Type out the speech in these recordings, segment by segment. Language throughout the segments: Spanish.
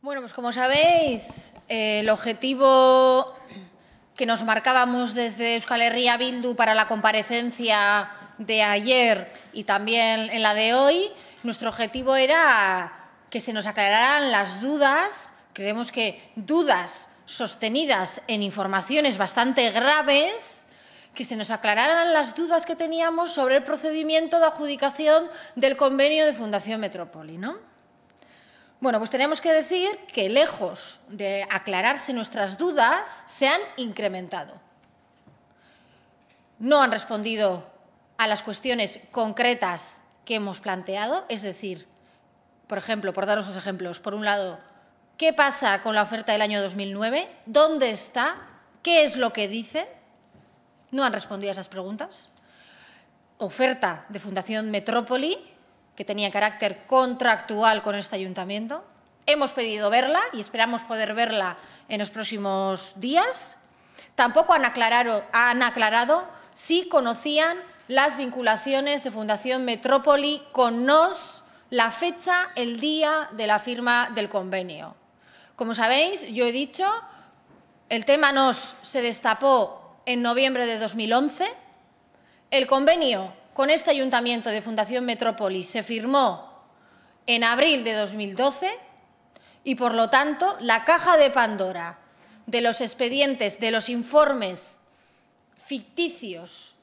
Bueno, pues como sabéis, eh, el objetivo que nos marcábamos desde Euskal Herria Bildu para la comparecencia de ayer y también en la de hoy, nuestro objetivo era que se nos aclararan las dudas, creemos que dudas sostenidas en informaciones bastante graves, que se nos aclararan las dudas que teníamos sobre el procedimiento de adjudicación del convenio de Fundación Metrópoli, ¿no? Bueno, pues tenemos que decir que lejos de aclararse nuestras dudas, se han incrementado. No han respondido a las cuestiones concretas que hemos planteado, es decir, por ejemplo, por daros dos ejemplos, por un lado, ¿qué pasa con la oferta del año 2009? ¿Dónde está? ¿Qué es lo que dicen? No han respondido a esas preguntas. Oferta de Fundación Metrópoli, que tenía carácter contractual con este ayuntamiento. Hemos pedido verla y esperamos poder verla en los próximos días. Tampoco han aclarado, si conocían las vinculaciones de Fundación Metrópoli con NOS, la fecha, el día de la firma del convenio. Como sabéis, yo he dicho, el tema NOS se destapó en noviembre de 2011. El convenio con este ayuntamiento de Fundación Metrópolis se firmó en abril de 2012 y, por lo tanto, la caja de Pandora de los expedientes, de los informes ficticios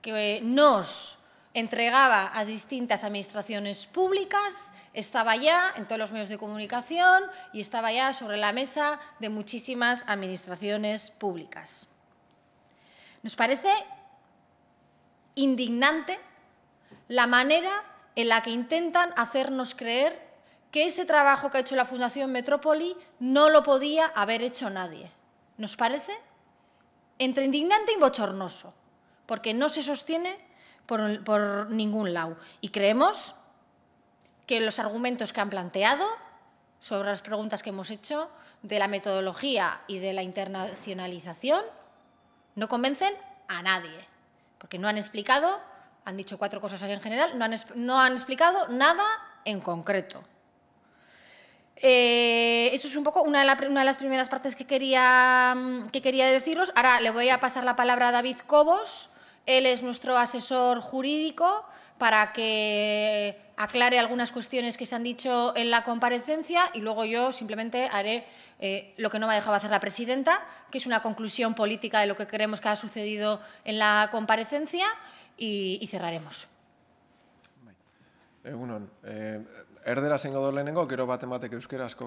que nos entregaba a distintas administraciones públicas, estaba ya en todos los medios de comunicación y estaba ya sobre la mesa de muchísimas administraciones públicas. Nos parece indignante la manera en la que intentan hacernos creer que ese trabajo que ha hecho la Fundación Metrópoli no lo podía haber hecho nadie. ¿Nos parece? Entre indignante y bochornoso, porque no se sostiene por, ningún lado. Y creemos que los argumentos que han planteado sobre las preguntas que hemos hecho de la metodología y de la internacionalización no convencen a nadie porque no han explicado, han dicho cuatro cosas ahí en general, no han, explicado nada en concreto. Eh, eso es un poco una de, las primeras partes mm, que quería deciros. Ahora le voy a pasar la palabra a David Cobos, él es nuestro asesor jurídico para que aclare algunas cuestiones que se han dicho en la comparecencia y luego yo simplemente haré eh, lo que no me ha dejado hacer la presidenta, que es una conclusión política de lo que creemos que ha sucedido en la comparecencia y, cerraremos. eh, gero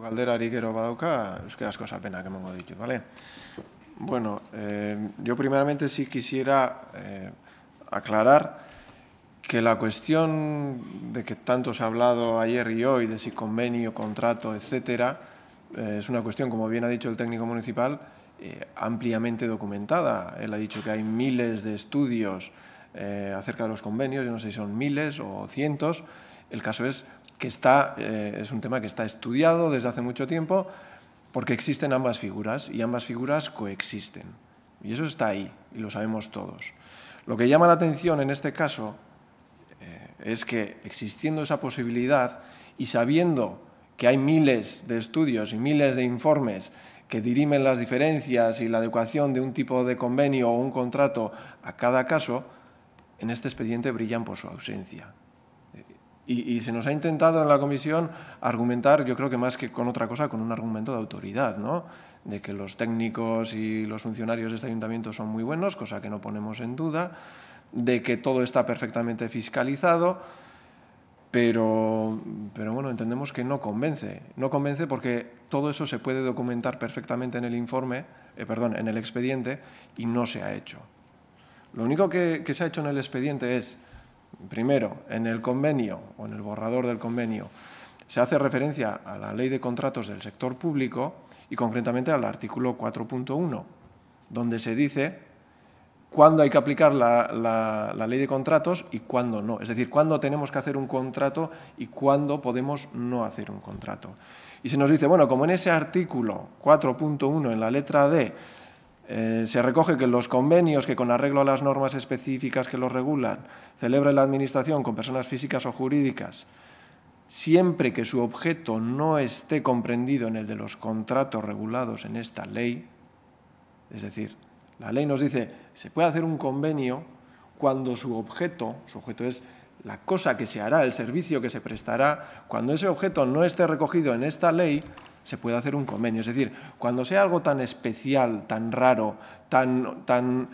galderari gero ¿vale? Bueno, eh, yo primeramente sí quisiera eh, aclarar que la cuestión de que tanto se ha hablado ayer y hoy, de si convenio, contrato, etcétera, eh, es una cuestión, como bien ha dicho el técnico municipal, eh, ampliamente documentada. Él ha dicho que hay miles de estudios eh, acerca de los convenios, yo no sé si son miles o cientos. El caso es que está, es un tema que está estudiado desde hace mucho tiempo porque existen ambas figuras y ambas figuras coexisten. Y eso está ahí y lo sabemos todos. Lo que llama la atención en este caso es que existiendo esa posibilidad y sabiendo que hay miles de estudios y miles de informes que dirimen las diferencias y la adecuación de un tipo de convenio o un contrato a cada caso, en este expediente brillan por su ausencia. Y, se nos ha intentado en la comisión argumentar, yo creo que más que con otra cosa, con un argumento de autoridad, ¿no? de que los técnicos y los funcionarios de este ayuntamiento son muy buenos, cosa que no ponemos en duda, de que todo está perfectamente fiscalizado, pero, pero bueno, entendemos que no convence. No convence porque todo eso se puede documentar perfectamente en el informe, eh, en el expediente y no se ha hecho. Lo único que se ha hecho en el expediente es, primero, en el convenio o en el borrador del convenio, se hace referencia a la ley de contratos del sector público y concretamente al artículo 4.1, donde se dice cuándo hay que aplicar la, ley de contratos y cuándo no. Es decir, cuándo tenemos que hacer un contrato y cuándo podemos no hacer un contrato. Y se nos dice, bueno, como en ese artículo 4.1, en la letra D, eh, se recoge que los convenios que con arreglo a las normas específicas que los regulan celebre la Administración con personas físicas o jurídicas, siempre que su objeto no esté comprendido en el de los contratos regulados en esta ley, es decir, la ley nos dice, se puede hacer un convenio cuando su objeto, su objeto es la cosa que se hará, el servicio que se prestará, cuando ese objeto no esté recogido en esta ley, se puede hacer un convenio. Es decir, cuando sea algo tan especial, tan raro, tan, tan,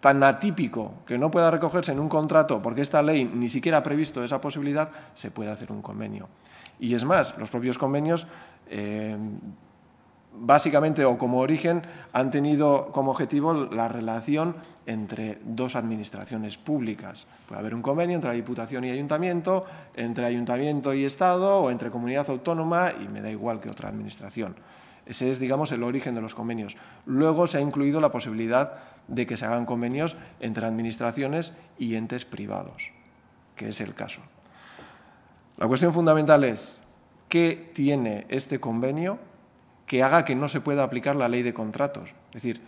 tan atípico, que no pueda recogerse en un contrato, porque esta ley ni siquiera ha previsto esa posibilidad, se puede hacer un convenio. Y es más, los propios convenios eh, básicamente o como origen han tenido como objetivo la relación entre dos administraciones públicas. Puede haber un convenio entre la Diputación y Ayuntamiento, entre Ayuntamiento y Estado o entre comunidad autónoma y me da igual que otra administración. Ese es, digamos, el origen de los convenios. Luego se ha incluido la posibilidad de que se hagan convenios entre administraciones y entes privados, que es el caso. La cuestión fundamental es, ¿qué tiene este convenio que haga que no se pueda aplicar la ley de contratos. Es decir,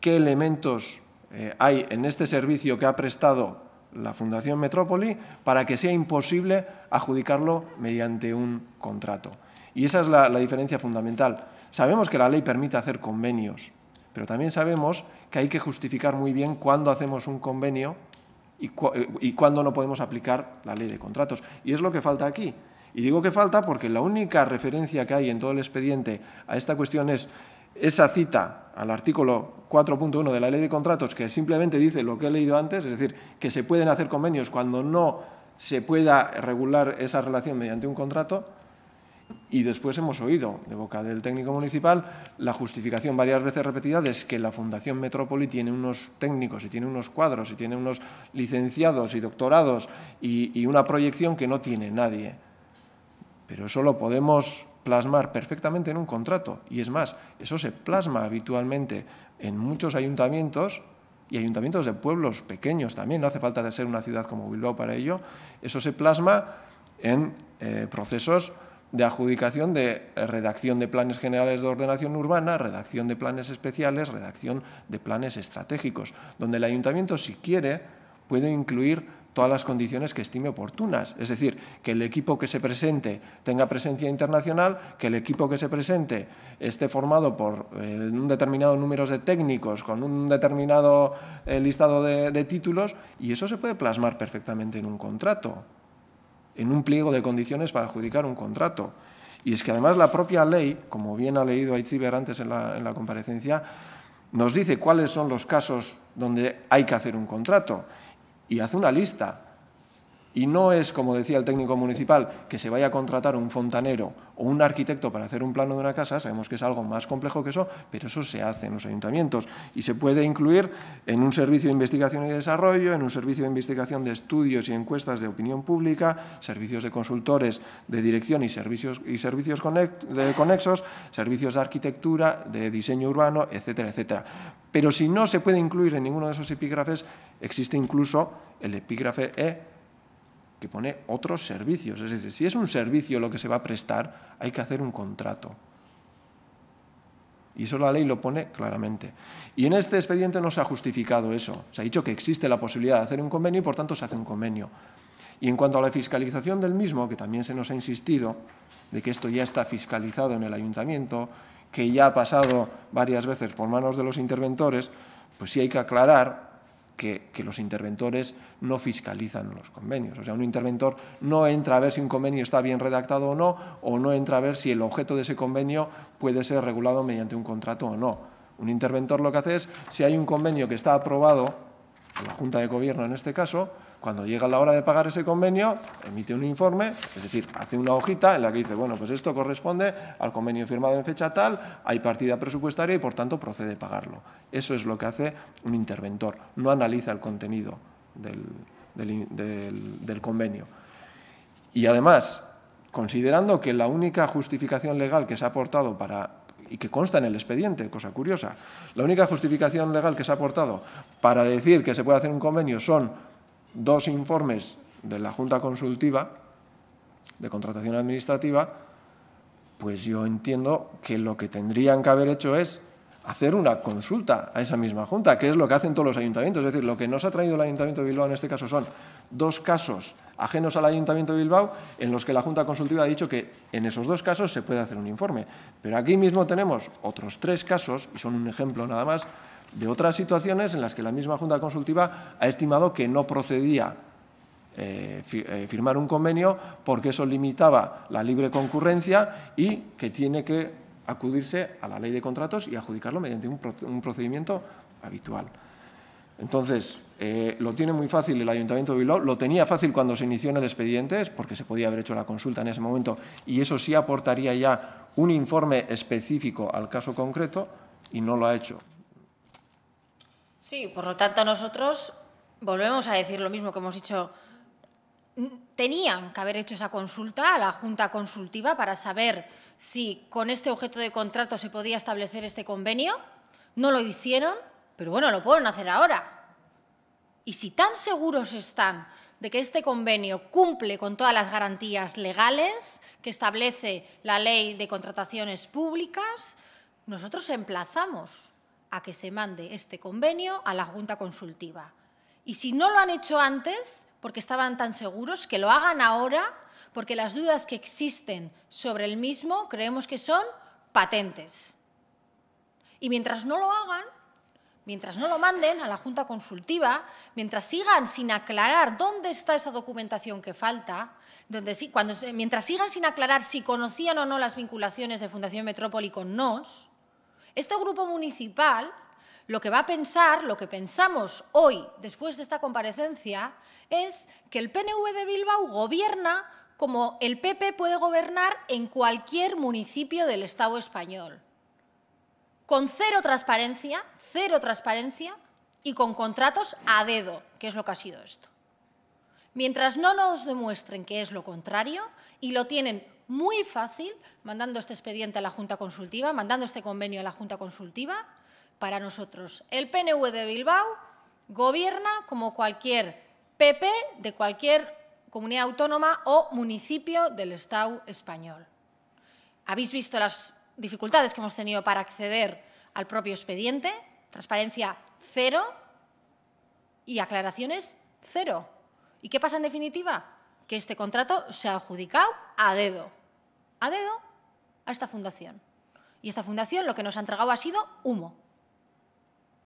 qué elementos eh, hay en este servicio que ha prestado la Fundación Metrópoli para que sea imposible adjudicarlo mediante un contrato. Y esa es la, diferencia fundamental. Sabemos que la ley permite hacer convenios, pero también sabemos que hay que justificar muy bien cuándo hacemos un convenio y eh, cuándo no podemos aplicar la ley de contratos. Y es lo que falta aquí. Y digo que falta porque la única referencia que hay en todo el expediente a esta cuestión es esa cita al artículo 4.1 de la Ley de Contratos, que simplemente dice lo que he leído antes, es decir, que se pueden hacer convenios cuando no se pueda regular esa relación mediante un contrato. Y después hemos oído de boca del técnico municipal la justificación varias veces repetida de que la Fundación Metrópoli tiene unos técnicos y tiene unos cuadros y tiene unos licenciados y doctorados y, y una proyección que no tiene nadie. Pero eso lo podemos plasmar perfectamente en un contrato. Y es más, eso se plasma habitualmente en muchos ayuntamientos y ayuntamientos de pueblos pequeños también, no hace falta de ser una ciudad como Bilbao para ello, eso se plasma en eh, procesos de adjudicación de redacción de planes generales de ordenación urbana, redacción de planes especiales, redacción de planes estratégicos, donde el ayuntamiento, si quiere, puede incluir todas las condiciones que estime oportunas. Es decir, que el equipo que se presente tenga presencia internacional, que el equipo que se presente esté formado por eh, un determinado número de técnicos, con un determinado eh, listado de, títulos, y eso se puede plasmar perfectamente en un contrato, en un pliego de condiciones para adjudicar un contrato. Y es que además la propia ley, como bien ha leído Aitziber antes en la, en la comparecencia, nos dice cuáles son los casos donde hay que hacer un contrato y hace una lista y no es, como decía el técnico municipal, que se vaya a contratar un fontanero o un arquitecto para hacer un plano de una casa, sabemos que es algo más complejo que eso, pero eso se hace en los ayuntamientos y se puede incluir en un servicio de investigación y desarrollo, en un servicio de investigación de estudios y encuestas de opinión pública, servicios de consultores de dirección y servicios, y servicios conexos, servicios de arquitectura, de diseño urbano, etcétera, etcétera. Pero si no se puede incluir en ninguno de esos epígrafes, existe incluso el epígrafe E que pone otros servicios. Es decir, si es un servicio lo que se va a prestar, hay que hacer un contrato. Y eso la ley lo pone claramente. Y en este expediente no se ha justificado eso. Se ha dicho que existe la posibilidad de hacer un convenio y por tanto se hace un convenio. Y en cuanto a la fiscalización del mismo, que también se nos ha insistido, de que esto ya está fiscalizado en el ayuntamiento, que ya ha pasado varias veces por manos de los interventores, pues sí hay que aclarar que, los interventores no fiscalizan los convenios. O sea, un interventor no entra a ver si un convenio está bien redactado o no, o no entra a ver si el objeto de ese convenio puede ser regulado mediante un contrato o no. Un interventor lo que hace es, si hay un convenio que está aprobado, la Junta de Gobierno en este caso, cuando llega la hora de pagar ese convenio, emite un informe, es decir, hace una hojita en la que dice, bueno, pues esto corresponde al convenio firmado en fecha tal, hay partida presupuestaria y por tanto procede a pagarlo. Eso es lo que hace un interventor, no analiza el contenido del convenio. Y además, considerando que la única justificación legal que se ha aportado para y que consta en el expediente, cosa curiosa, la única justificación legal que se ha aportado para decir que se puede hacer un convenio son dos informes de la Junta Consultiva de Contratación Administrativa, pues yo entiendo que lo que tendrían que haber hecho es hacer una consulta a esa misma Junta, que es lo que hacen todos los ayuntamientos. Es decir, lo que nos ha traído el Ayuntamiento de Bilbao en este caso son dos casos ajenos al Ayuntamiento de Bilbao en los que la Junta Consultiva ha dicho que en esos dos casos se puede hacer un informe. Pero aquí mismo tenemos otros tres casos, y son un ejemplo nada más, de otras situaciones en las que la misma Junta Consultiva ha estimado que no procedía eh, eh, firmar un convenio porque eso limitaba la libre concurrencia y que tiene que acudirse a la ley de contratos y adjudicarlo mediante un, procedimiento habitual. Entonces, eh, lo tiene muy fácil el Ayuntamiento de Bilbao, lo tenía fácil cuando se inició en el expediente, porque se podía haber hecho la consulta en ese momento, y eso sí aportaría ya un informe específico al caso concreto, y no lo ha hecho. Sí, por lo tanto nosotros volvemos a decir lo mismo que hemos dicho. Tenían que haber hecho esa consulta a la Junta Consultiva para saber si con este objeto de contrato se podía establecer este convenio. No lo hicieron, pero bueno, lo pueden hacer ahora. Y si tan seguros están de que este convenio cumple con todas las garantías legales que establece la Ley de Contrataciones Públicas, nosotros emplazamos a que se mande este convenio a la Junta Consultiva. Y si no lo han hecho antes, porque estaban tan seguros, que lo hagan ahora, porque las dudas que existen sobre el mismo creemos que son patentes. Y mientras no lo hagan, mientras no lo manden a la Junta Consultiva, mientras sigan sin aclarar dónde está esa documentación que falta, donde cuando, mientras sigan sin aclarar si conocían o no las vinculaciones de Fundación Metrópoli con NOS, este grupo municipal lo que va a pensar, lo que pensamos hoy, después de esta comparecencia, es que el PNV de Bilbao gobierna como el PP puede gobernar en cualquier municipio del Estado español. Con cero transparencia, cero transparencia y con contratos a dedo, que es lo que ha sido esto. Mientras no nos demuestren que es lo contrario y lo tienen muy fácil mandando este expediente a la Junta Consultiva, mandando este convenio a la Junta Consultiva. Para nosotros, el PNV de Bilbao gobierna como cualquier PP de cualquier comunidad autónoma o municipio del Estado español. Habéis visto las dificultades que hemos tenido para acceder al propio expediente, transparencia cero y aclaraciones cero. ¿Y qué pasa en definitiva? Que este contrato se ha adjudicado a dedo a dedo a esta fundación. Y esta fundación lo que nos ha entregado ha sido humo.